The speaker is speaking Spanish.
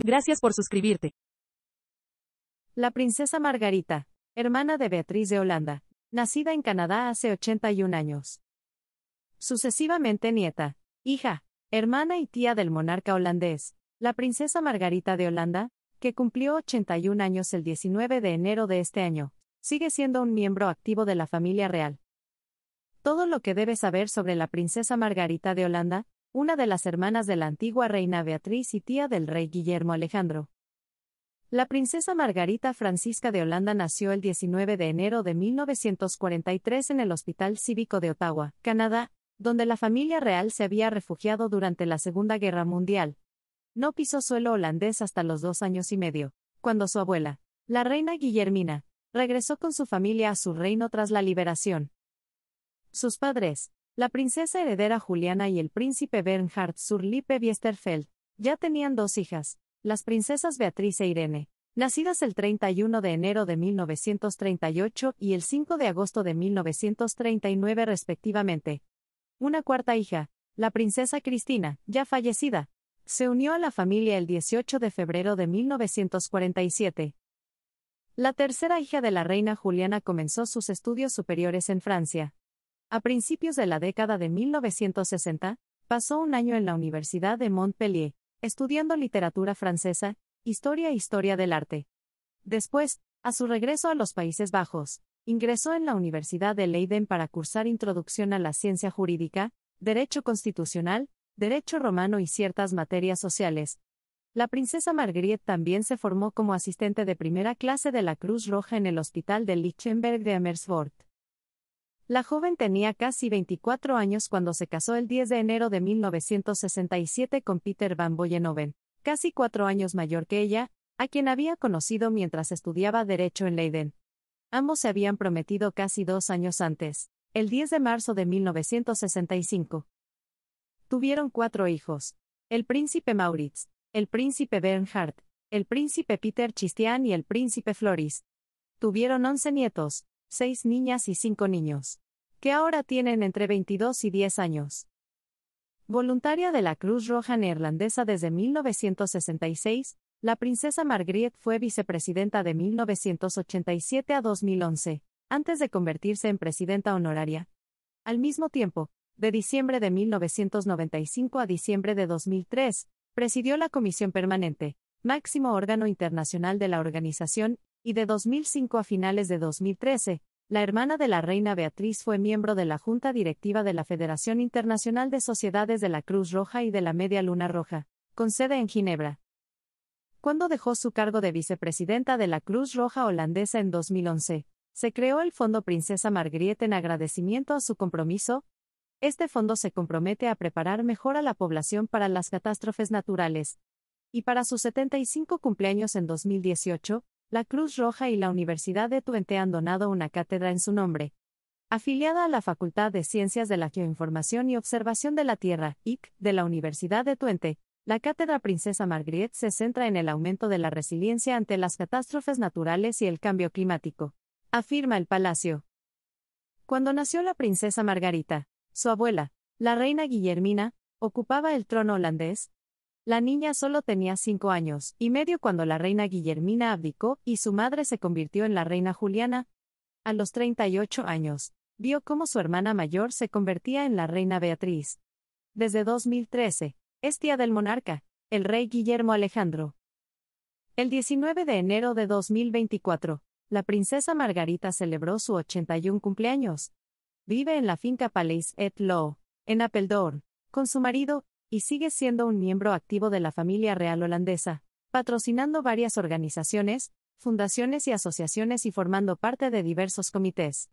Gracias por suscribirte. La princesa Margarita, hermana de Beatriz de Holanda, nacida en Canadá hace 81 años. Sucesivamente nieta, hija, hermana y tía del monarca holandés, la princesa Margarita de Holanda, que cumplió 81 años el 19 de enero de este año, sigue siendo un miembro activo de la familia real. Todo lo que debes saber sobre la princesa Margarita de Holanda, una de las hermanas de la antigua reina Beatriz y tía del rey Guillermo Alejandro. La princesa Margarita Francisca de Holanda nació el 19 de enero de 1943 en el Hospital Cívico de Ottawa, Canadá, donde la familia real se había refugiado durante la Segunda Guerra Mundial. No pisó suelo holandés hasta los dos años y medio, cuando su abuela, la reina Guillermina, regresó con su familia a su reino tras la liberación. Sus padres, la princesa heredera Juliana y el príncipe Bernhard sur Lippe Biesterfeld, ya tenían dos hijas, las princesas Beatriz e Irene, nacidas el 31 de enero de 1938 y el 5 de agosto de 1939 respectivamente. Una cuarta hija, la princesa Cristina, ya fallecida, se unió a la familia el 18 de febrero de 1947. La tercera hija de la reina Juliana comenzó sus estudios superiores en Francia a principios de la década de 1960, pasó un año en la Universidad de Montpellier, estudiando literatura francesa, historia e historia del arte. Después, a su regreso a los Países Bajos, ingresó en la Universidad de Leiden para cursar Introducción a la Ciencia Jurídica, Derecho Constitucional, Derecho Romano y ciertas materias sociales. La princesa Marguerite también se formó como asistente de primera clase de la Cruz Roja en el Hospital de Lichtenberg de Amersfoort. La joven tenía casi 24 años cuando se casó el 10 de enero de 1967 con Peter Van Boyenoven, casi cuatro años mayor que ella, a quien había conocido mientras estudiaba Derecho en Leiden. Ambos se habían prometido casi dos años antes, el 10 de marzo de 1965. Tuvieron cuatro hijos, el príncipe Maurits, el príncipe Bernhard, el príncipe Peter Chistian y el príncipe Floris. Tuvieron once nietos, seis niñas y cinco niños que ahora tienen entre 22 y 10 años. Voluntaria de la Cruz Roja Neerlandesa desde 1966, la princesa Margriet fue vicepresidenta de 1987 a 2011, antes de convertirse en presidenta honoraria. Al mismo tiempo, de diciembre de 1995 a diciembre de 2003, presidió la Comisión Permanente, máximo órgano internacional de la organización, y de 2005 a finales de 2013, la hermana de la reina Beatriz fue miembro de la Junta Directiva de la Federación Internacional de Sociedades de la Cruz Roja y de la Media Luna Roja, con sede en Ginebra. Cuando dejó su cargo de vicepresidenta de la Cruz Roja holandesa en 2011, se creó el Fondo Princesa Margriet en agradecimiento a su compromiso. Este fondo se compromete a preparar mejor a la población para las catástrofes naturales. Y para su 75 cumpleaños en 2018, la Cruz Roja y la Universidad de Tuente han donado una cátedra en su nombre. Afiliada a la Facultad de Ciencias de la Geoinformación y Observación de la Tierra, IC, de la Universidad de Tuente, la Cátedra Princesa Margriet se centra en el aumento de la resiliencia ante las catástrofes naturales y el cambio climático, afirma el Palacio. Cuando nació la princesa Margarita, su abuela, la reina Guillermina, ocupaba el trono holandés, la niña solo tenía cinco años y medio cuando la reina Guillermina abdicó y su madre se convirtió en la reina Juliana. A los 38 años, vio cómo su hermana mayor se convertía en la reina Beatriz. Desde 2013, es tía del monarca, el rey Guillermo Alejandro. El 19 de enero de 2024, la princesa Margarita celebró su 81 cumpleaños. Vive en la finca Palais et Law, en Apeldoorn, con su marido y sigue siendo un miembro activo de la familia real holandesa, patrocinando varias organizaciones, fundaciones y asociaciones y formando parte de diversos comités.